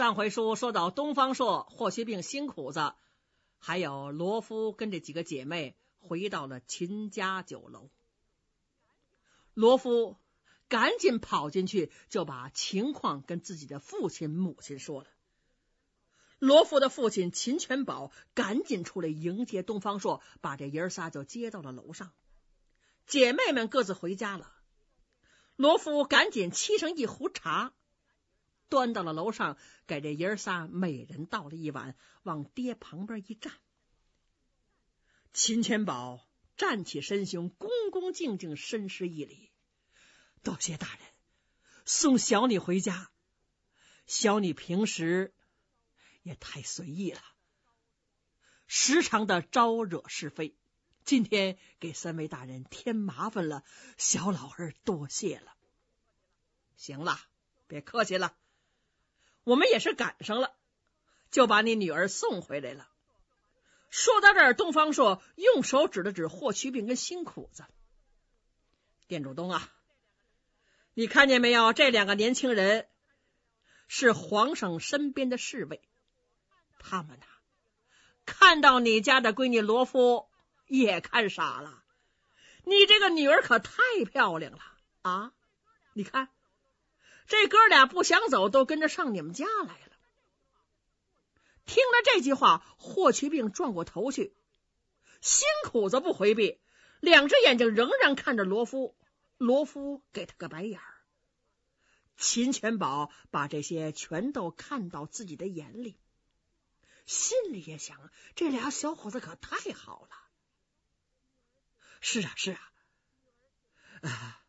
上回书说到，东方朔、霍去病、辛苦子，还有罗夫跟这几个姐妹回到了秦家酒楼。罗夫赶紧跑进去，就把情况跟自己的父亲、母亲说了。罗夫的父亲秦全宝赶紧出来迎接东方朔，把这爷儿仨就接到了楼上。姐妹们各自回家了，罗夫赶紧沏上一壶茶。端到了楼上，给这爷儿仨每人倒了一碗，往爹旁边一站。秦千宝站起身，兄恭恭敬敬深施一礼：“多谢大人送小女回家。小女平时也太随意了，时常的招惹是非，今天给三位大人添麻烦了，小老儿多谢了。行了，别客气了。”我们也是赶上了，就把你女儿送回来了。说到这儿，东方朔用手指了指霍去病跟辛苦子，店主东啊，你看见没有？这两个年轻人是皇上身边的侍卫，他们呐，看到你家的闺女罗敷也看傻了。你这个女儿可太漂亮了啊！你看。这哥俩不想走，都跟着上你们家来了。听了这句话，霍去病转过头去，辛苦则不回避，两只眼睛仍然看着罗夫。罗夫给他个白眼儿。秦全宝把这些全都看到自己的眼里，心里也想：这俩小伙子可太好了。是啊，是啊，啊。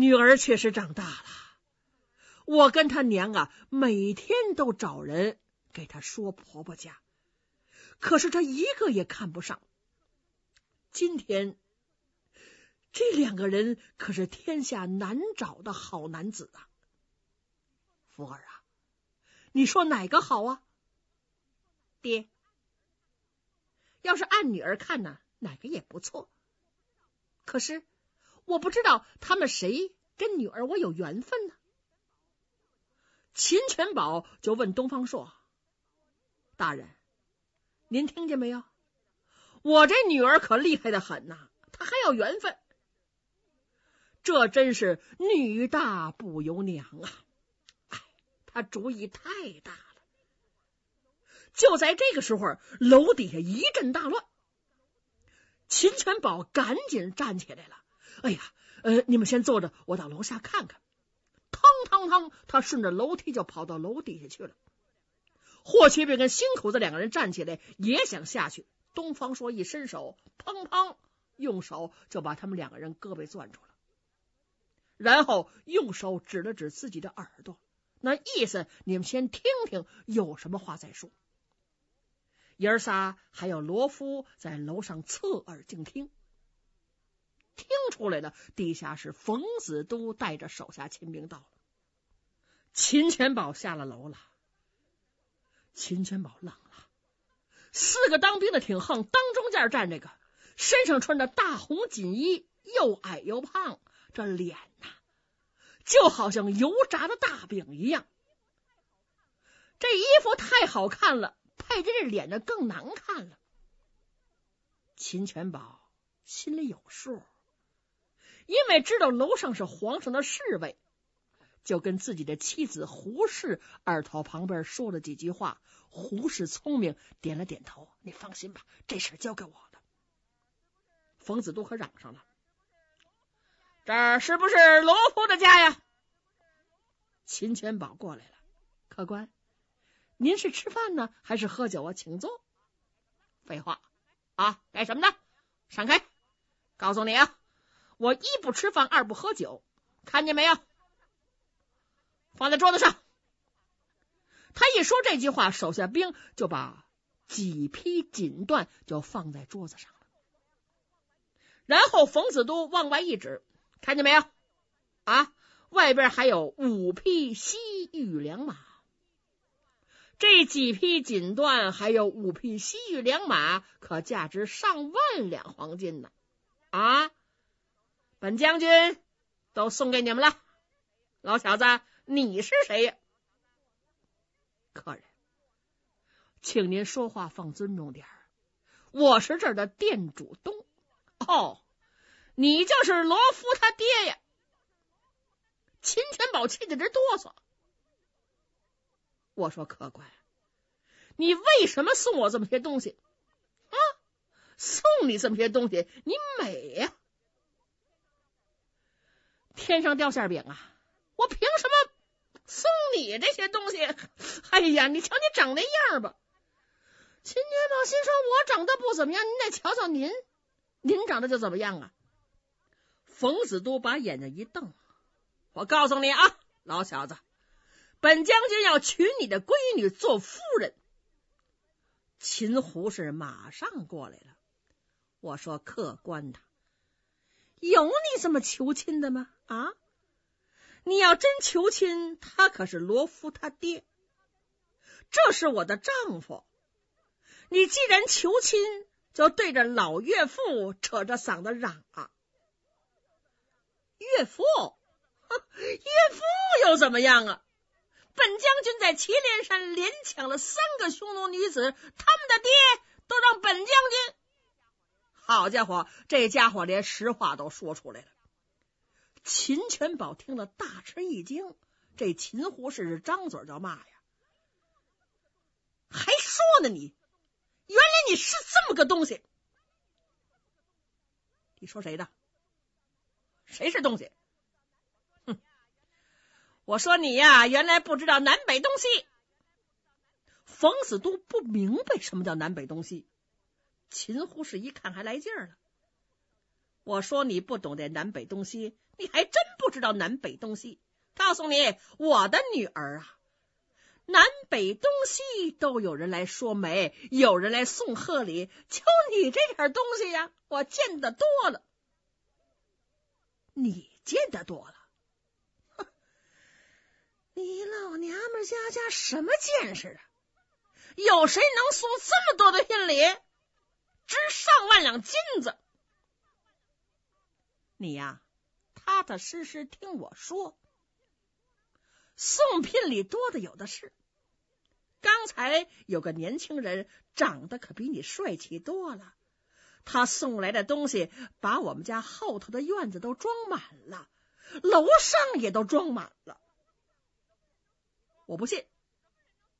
女儿确实长大了，我跟她娘啊，每天都找人给她说婆婆家，可是她一个也看不上。今天这两个人可是天下难找的好男子啊，福儿啊，你说哪个好啊？爹，要是按女儿看呢，哪个也不错，可是。我不知道他们谁跟女儿我有缘分呢？秦全宝就问东方朔：“大人，您听见没有？我这女儿可厉害的很呐，她还要缘分，这真是女大不由娘啊！哎，她主意太大了。”就在这个时候，楼底下一阵大乱，秦全宝赶紧站起来了。哎呀，呃，你们先坐着，我到楼下看看。腾腾腾，他顺着楼梯就跑到楼底下去了。霍去病跟辛口子两个人站起来，也想下去。东方说一伸手，砰砰，用手就把他们两个人胳膊攥住了，然后用手指了指自己的耳朵，那意思你们先听听，有什么话再说。爷儿仨还有罗夫在楼上侧耳静听。听出来了，底下是冯子都带着手下亲兵到了。秦全宝下了楼了。秦全宝愣了，四个当兵的挺横，当中间站这个，身上穿着大红锦衣，又矮又胖，这脸呐，就好像油炸的大饼一样。这衣服太好看了，配着这脸呢更难看了。秦全宝心里有数。因为知道楼上是皇上的侍卫，就跟自己的妻子胡氏二套旁边说了几句话。胡氏聪明，点了点头：“你放心吧，这事交给我的。”冯子都可嚷上了：“这是不是罗夫的家呀？”秦全宝过来了：“客官，您是吃饭呢还是喝酒啊？请坐。”废话啊，干什么的？闪开！告诉你啊。我一不吃饭，二不喝酒，看见没有？放在桌子上。他一说这句话，手下兵就把几匹锦缎就放在桌子上了。然后冯子都往外一指，看见没有？啊，外边还有五匹西域良马。这几匹锦缎还有五匹西域良马，可价值上万两黄金呢！啊！本将军都送给你们了，老小子，你是谁呀？客人，请您说话放尊重点儿。我是这儿的店主东。哦，你就是罗夫他爹呀？秦天宝气得直哆嗦。我说客官，你为什么送我这么些东西啊？送你这么些东西，你美呀！天上掉馅饼啊！我凭什么送你这些东西？哎呀，你瞧你长那样吧！秦金宝心说：“我长得不怎么样，您得瞧瞧您，您长得就怎么样啊？”冯子都把眼睛一瞪：“我告诉你啊，老小子，本将军要娶你的闺女做夫人。”秦胡是马上过来了。我说：“客官呐。”有你这么求亲的吗？啊！你要真求亲，他可是罗夫他爹，这是我的丈夫。你既然求亲，就对着老岳父扯着嗓子嚷啊！岳父，岳父又怎么样啊？本将军在祁连山连抢了三个匈奴女子，他们的爹都让本将军。好家伙，这家伙连实话都说出来了。秦全宝听了大吃一惊，这秦胡氏是张嘴就骂呀：“还说呢你，原来你是这么个东西！你说谁的？谁是东西？哼！我说你呀，原来不知道南北东西。冯子都不明白什么叫南北东西。”秦护士一看还来劲了，我说你不懂这南北东西，你还真不知道南北东西。告诉你，我的女儿啊，南北东西都有人来说媒，有人来送贺礼，就你这点东西呀，我见得多了。你见得多了？哼，你老娘们家家什么见识啊？有谁能送这么多的聘礼？值上万两金子，你呀，踏踏实实听我说。送聘礼多的有的是。刚才有个年轻人长得可比你帅气多了，他送来的东西把我们家后头的院子都装满了，楼上也都装满了。我不信，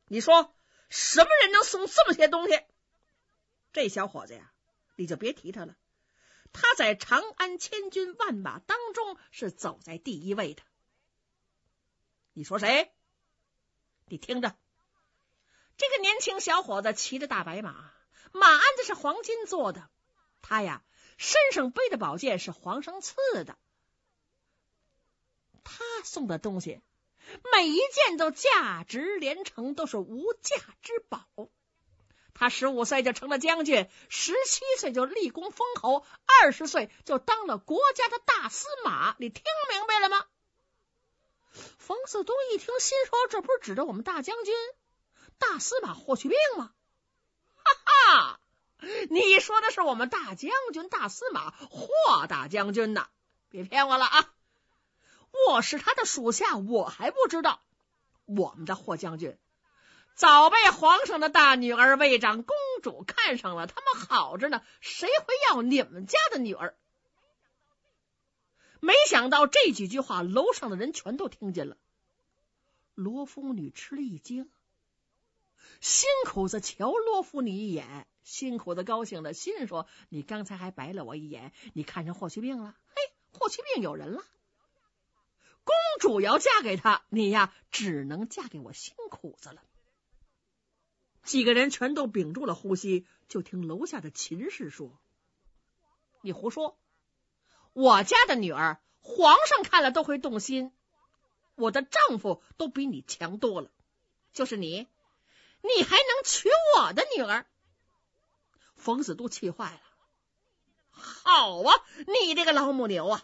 你说什么人能送这么些东西？这小伙子呀，你就别提他了。他在长安千军万马当中是走在第一位的。你说谁？你听着，这个年轻小伙子骑着大白马，马鞍子是黄金做的。他呀，身上背的宝剑是皇上赐的。他送的东西，每一件都价值连城，都是无价之宝。他十五岁就成了将军，十七岁就立功封侯，二十岁就当了国家的大司马。你听明白了吗？冯子东一听，心说：“这不是指着我们大将军、大司马霍去病吗？”哈哈，你说的是我们大将军、大司马霍大将军呢？别骗我了啊！我是他的属下，我还不知道我们的霍将军。早被皇上的大女儿卫长公主看上了，他们好着呢，谁会要你们家的女儿？没想到这几句话，楼上的人全都听见了。罗夫女吃了一惊，辛苦子瞧罗夫女一眼，辛苦子高兴了，心说：“你刚才还白了我一眼，你看上霍去病了？嘿，霍去病有人了，公主要嫁给他，你呀，只能嫁给我辛苦子了。”几个人全都屏住了呼吸，就听楼下的秦氏说：“你胡说！我家的女儿，皇上看了都会动心，我的丈夫都比你强多了。就是你，你还能娶我的女儿？”冯子都气坏了：“好啊，你这个老母牛啊！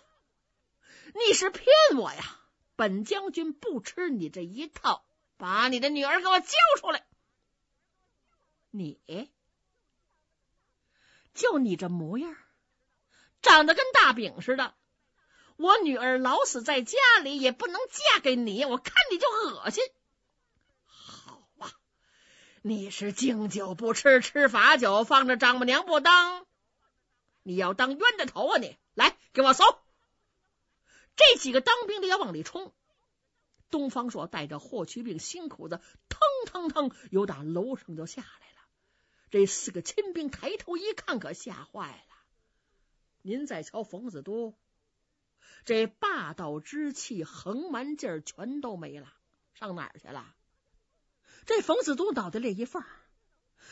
你是骗我呀！本将军不吃你这一套，把你的女儿给我交出来！”你就你这模样，长得跟大饼似的，我女儿老死在家里也不能嫁给你，我看你就恶心。好啊，你是敬酒不吃吃罚酒，放着丈母娘不当，你要当冤大头啊！你来给我搜，这几个当兵的要往里冲。东方朔带着霍去病，辛苦的腾腾腾，由打楼上就下来了。这四个亲兵抬头一看，可吓坏了。您再瞧冯子都，这霸道之气横蛮劲儿全都没了，上哪儿去了？这冯子都脑袋这一缝，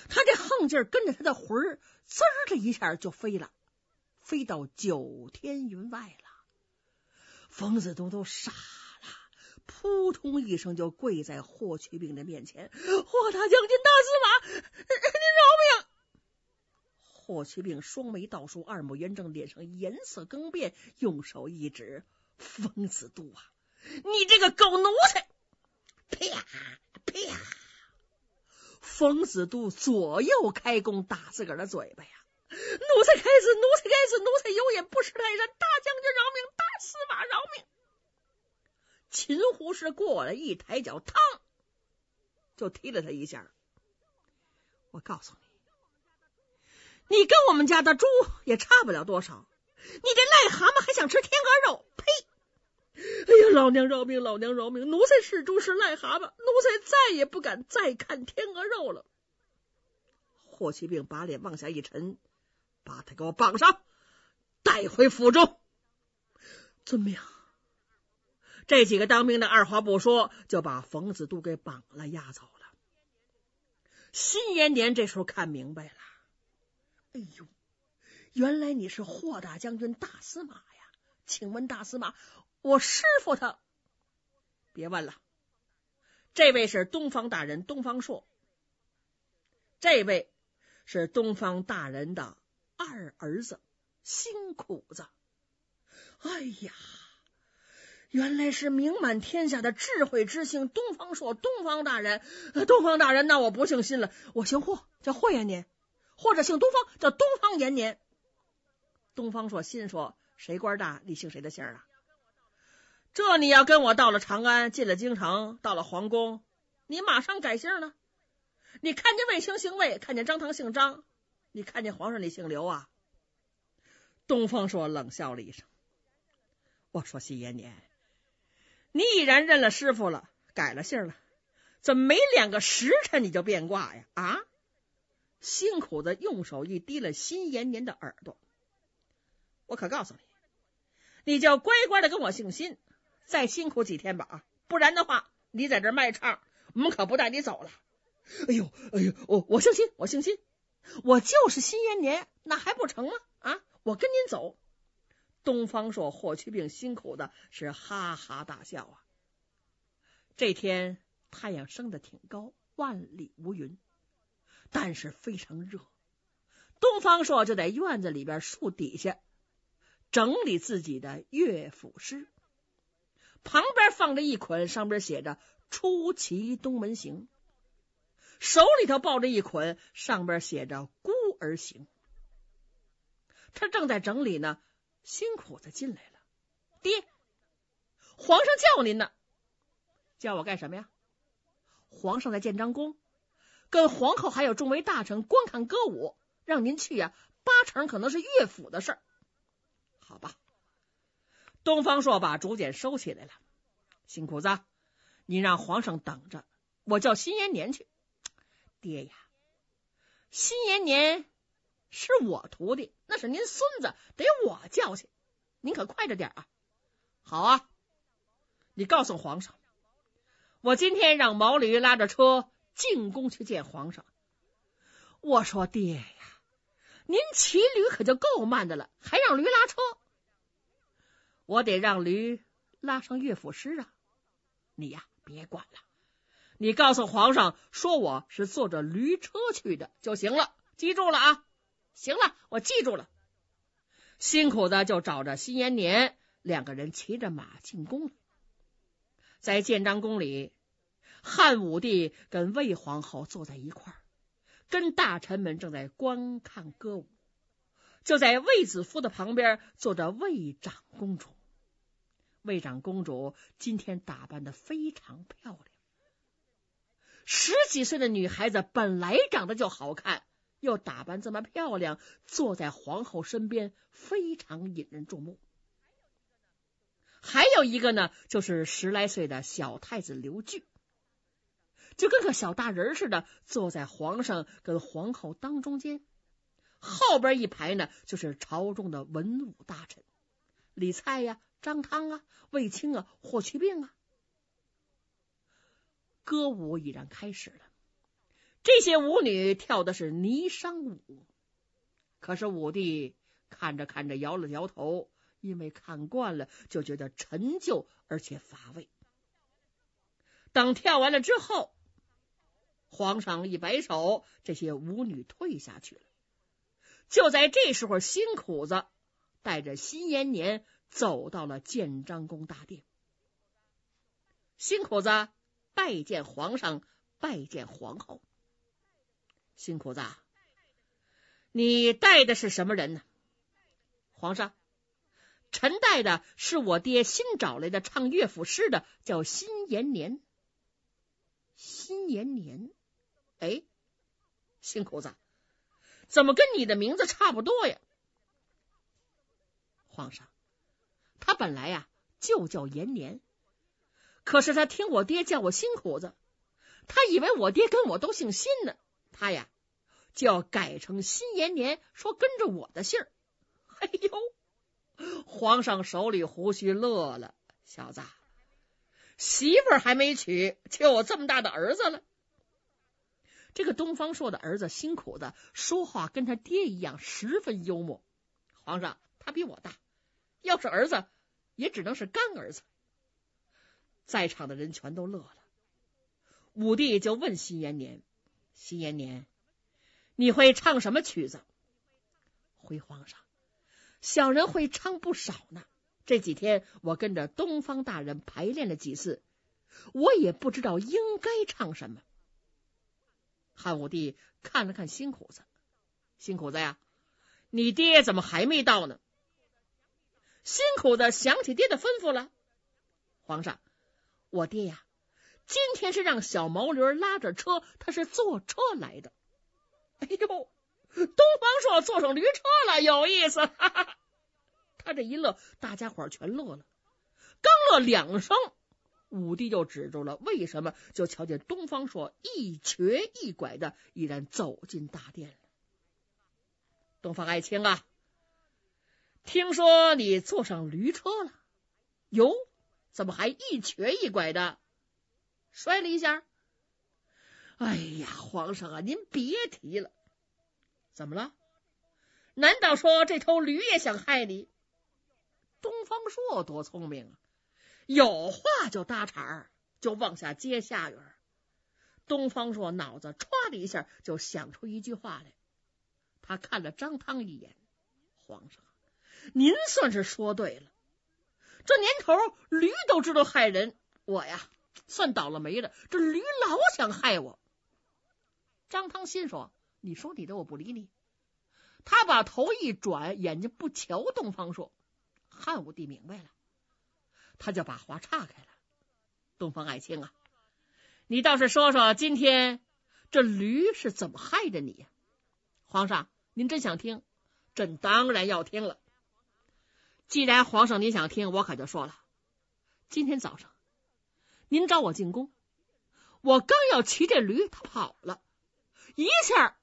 他这横劲儿跟着他的魂儿，滋儿的一下就飞了，飞到九天云外了。冯子都都傻。扑通一声，就跪在霍去病的面前。霍大将军、大司马，您饶命！霍去病双眉倒竖，二目圆睁，脸上颜色更变，用手一指：“疯子都啊，你这个狗奴才！”啪啪，冯子都左右开弓打自个儿的嘴巴呀！奴才该死，奴才该死，奴才有眼不识泰山！大将军饶命，大司马饶命！秦胡氏过来，一抬脚，嘡，就踢了他一下。我告诉你，你跟我们家的猪也差不了多少。你这癞蛤蟆还想吃天鹅肉？呸！哎呀，老娘饶命，老娘饶命！奴才是猪是癞蛤蟆，奴才再也不敢再看天鹅肉了。霍启病把脸往下一沉，把他给我绑上，带回府中。遵命。这几个当兵的二话不说就把冯子都给绑了押走了。新延年这时候看明白了，哎呦，原来你是霍大将军大司马呀？请问大司马，我师傅他？别问了，这位是东方大人东方朔，这位是东方大人的二儿子辛苦子。哎呀！原来是名满天下的智慧之星东方朔，东方大人，东方大人，那我不姓辛了，我姓霍，叫霍延年，或者姓东方，叫东方延年。东方朔心说：谁官大，你姓谁的姓啊？这你要跟我到了长安，进了京城，到了皇宫，你马上改姓呢？你看见魏青姓魏，看见张唐姓张，你看见皇上你姓刘啊？东方朔冷笑了一声，我说：西延年。你已然认了师傅了，改了姓了，怎么没两个时辰你就变卦呀？啊！辛苦的，用手一滴了辛延年的耳朵，我可告诉你，你就乖乖的跟我姓辛，再辛苦几天吧啊！不然的话，你在这卖唱，我们可不带你走了。哎呦，哎呦，我我姓辛，我姓辛，我就是辛延年，那还不成吗？啊，我跟您走。东方朔、霍去病辛苦的是哈哈大笑啊！这天太阳升的挺高，万里无云，但是非常热。东方朔就在院子里边树底下整理自己的乐府诗，旁边放着一捆上边写着《出奇东门行》，手里头抱着一捆上边写着《孤儿行》。他正在整理呢。辛苦的进来了，爹，皇上叫您呢，叫我干什么呀？皇上在建章宫跟皇后还有众位大臣观看歌舞，让您去啊，八成可能是乐府的事儿，好吧。东方朔把竹简收起来了，辛苦子，你让皇上等着，我叫辛延年去。爹呀，辛延年。是我徒弟，那是您孙子，得我教训。您可快着点啊！好啊，你告诉皇上，我今天让毛驴拉着车进宫去见皇上。我说爹呀，您骑驴可就够慢的了，还让驴拉车？我得让驴拉上乐府诗啊！你呀，别管了，你告诉皇上说我是坐着驴车去的就行了。记住了啊！行了，我记住了。辛苦的就找着辛延年，两个人骑着马进宫了。在建章宫里，汉武帝跟魏皇后坐在一块儿，跟大臣们正在观看歌舞。就在卫子夫的旁边坐着卫长公主。卫长公主今天打扮的非常漂亮，十几岁的女孩子本来长得就好看。又打扮这么漂亮，坐在皇后身边，非常引人注目。还有一个呢，就是十来岁的小太子刘据，就跟个小大人似的，坐在皇上跟皇后当中间。后边一排呢，就是朝中的文武大臣，李蔡呀、张汤啊、卫青啊、霍去病啊。歌舞已然开始了。这些舞女跳的是霓裳舞，可是武帝看着看着摇了摇头，因为看惯了就觉得陈旧而且乏味。等跳完了之后，皇上一摆手，这些舞女退下去了。就在这时候，辛苦子带着辛延年走到了建章宫大殿。辛苦子拜见皇上，拜见皇后。辛苦子，你带的是什么人呢？皇上，臣带的是我爹新找来的唱乐府诗的，叫辛延年。辛延年，哎，辛苦子，怎么跟你的名字差不多呀？皇上，他本来呀就叫延年，可是他听我爹叫我辛苦子，他以为我爹跟我都姓辛呢。他呀，就要改成辛延年，说跟着我的姓儿。哎呦，皇上手里胡须乐了，小子，媳妇儿还没娶，就有这么大的儿子了。这个东方朔的儿子辛苦的，说话跟他爹一样，十分幽默。皇上，他比我大，要是儿子，也只能是干儿子。在场的人全都乐了。武帝就问辛延年。席延年，你会唱什么曲子？回皇上，小人会唱不少呢。这几天我跟着东方大人排练了几次，我也不知道应该唱什么。汉武帝看了看辛苦子，辛苦子呀，你爹怎么还没到呢？辛苦子想起爹的吩咐了，皇上，我爹呀。今天是让小毛驴拉着车，他是坐车来的。哎呦，东方朔坐上驴车了，有意思！他这一乐，大家伙全乐了。刚乐两声，武帝就止住了。为什么？就瞧见东方朔一瘸一拐的，已然走进大殿了。东方爱卿啊，听说你坐上驴车了？哟，怎么还一瘸一拐的？摔了一下，哎呀，皇上啊，您别提了。怎么了？难道说这头驴也想害你？东方朔多聪明啊，有话就搭茬儿，就往下接下语。东方朔脑子唰的一下就想出一句话来，他看了张汤一眼，皇上，您算是说对了，这年头驴都知道害人，我呀。算倒了霉了，这驴老想害我。张汤心说：“你说你的，我不理你。”他把头一转，眼睛不瞧东方，朔。汉武帝明白了，他就把话岔开了。东方爱卿啊，你倒是说说，今天这驴是怎么害的你呀？皇上，您真想听，朕当然要听了。既然皇上您想听，我可就说了。今天早上。”您找我进宫，我刚要骑这驴，他跑了一下，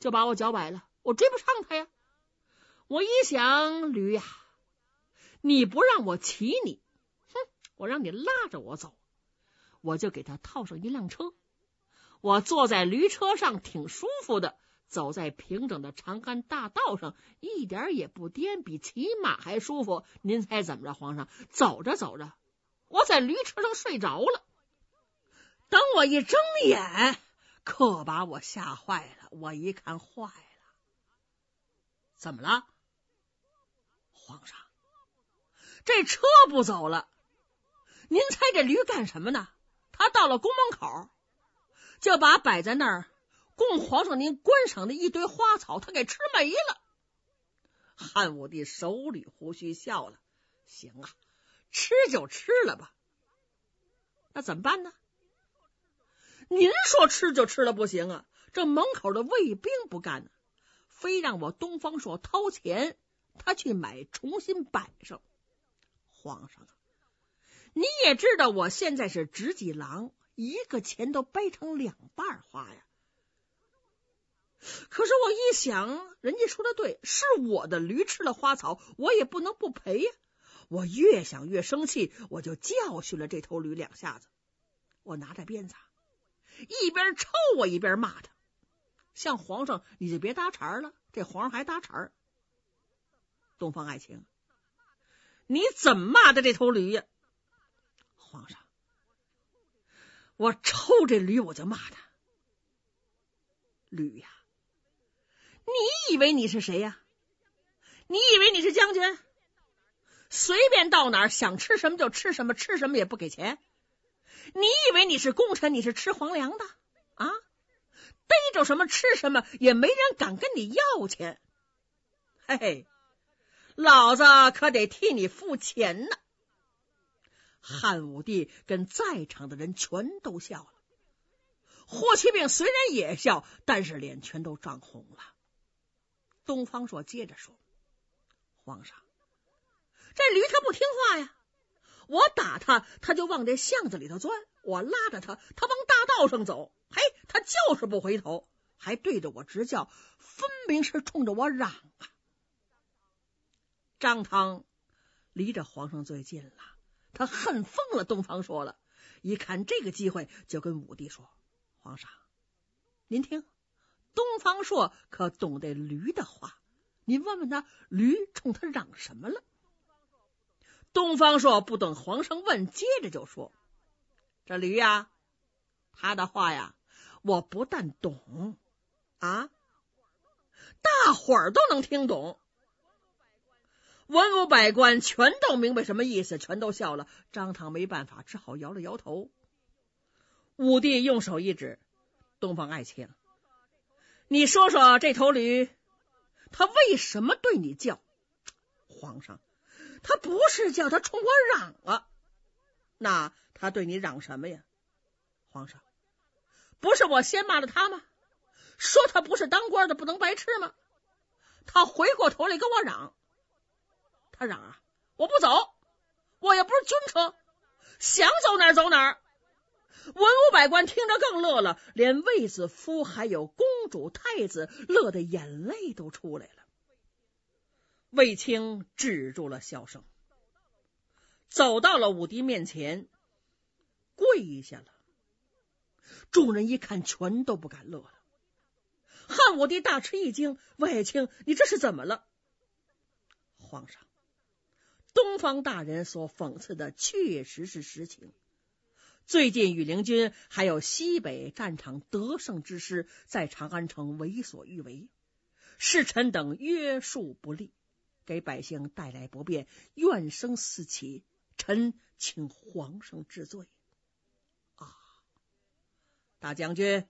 就把我脚崴了。我追不上他呀！我一想，驴呀，你不让我骑你，哼，我让你拉着我走，我就给他套上一辆车。我坐在驴车上挺舒服的，走在平整的长安大道上，一点也不颠，比骑马还舒服。您猜怎么着？皇上走着走着。我在驴车上睡着了，等我一睁眼，可把我吓坏了。我一看，坏了，怎么了？皇上，这车不走了。您猜这驴干什么呢？他到了宫门口，就把摆在那儿供皇上您观赏的一堆花草，他给吃没了。汉武帝手里胡须笑了：“行啊。”吃就吃了吧，那怎么办呢？您说吃就吃了不行啊！这门口的卫兵不干呢，非让我东方朔掏钱，他去买重新摆上。皇上啊，你也知道我现在是直几郎，一个钱都掰成两半花呀。可是我一想，人家说的对，是我的驴吃了花草，我也不能不赔呀。我越想越生气，我就教训了这头驴两下子。我拿着鞭子，一边抽我一边骂他。像皇上你就别搭茬了，这皇上还搭茬东方爱情，你怎么骂的这头驴呀？皇上，我抽这驴我就骂他。驴呀，你以为你是谁呀？你以为你是将军？随便到哪儿，想吃什么就吃什么，吃什么也不给钱。你以为你是功臣，你是吃皇粮的啊？逮着什么吃什么，也没人敢跟你要钱。嘿嘿，老子可得替你付钱呢。汉武帝跟在场的人全都笑了。霍去病虽然也笑，但是脸全都涨红了。东方朔接着说：“皇上。”这驴它不听话呀！我打它，它就往这巷子里头钻；我拉着它，它往大道上走。嘿，它就是不回头，还对着我直叫，分明是冲着我嚷啊！张汤离着皇上最近了，他恨疯了。东方朔了一看这个机会，就跟武帝说：“皇上，您听，东方朔可懂得驴的话？你问问他，驴冲他嚷什么了。”东方朔不等皇上问，接着就说：“这驴呀，他的话呀，我不但懂啊，大伙儿都能听懂。文武百官全都明白什么意思，全都笑了。张唐没办法，只好摇了摇头。武帝用手一指，东方爱卿，你说说这头驴，它为什么对你叫？皇上。”他不是叫他冲我嚷啊？那他对你嚷什么呀？皇上，不是我先骂了他吗？说他不是当官的不能白吃吗？他回过头来跟我嚷，他嚷啊！我不走，我也不是军车，想走哪走哪。文武百官听着更乐了，连卫子夫还有公主、太子，乐的眼泪都出来了。卫青止住了笑声，走到了武帝面前，跪下了。众人一看，全都不敢乐了。汉武帝大吃一惊：“卫青，你这是怎么了？”皇上，东方大人所讽刺的确实是实情。最近羽林军还有西北战场得胜之师在长安城为所欲为，是臣等约束不力。给百姓带来不便，怨声四起。臣请皇上治罪。啊，大将军，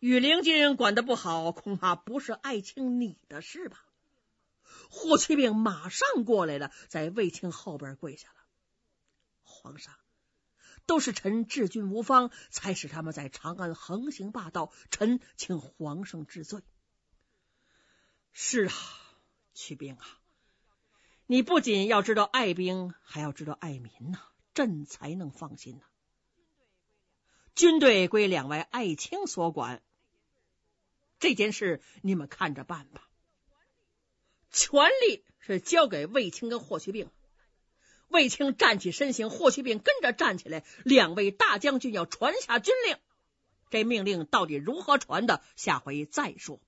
羽林军管的不好，恐怕不是爱卿你的事吧？霍去病马上过来了，在卫青后边跪下了。皇上，都是臣治军无方，才使他们在长安横行霸道。臣请皇上治罪。是啊。去冰啊，你不仅要知道爱兵，还要知道爱民呐，朕才能放心呐。军队归两位爱卿所管，这件事你们看着办吧。权力是交给卫青跟霍去病。卫青站起身形，霍去病跟着站起来。两位大将军要传下军令，这命令到底如何传的？下回再说。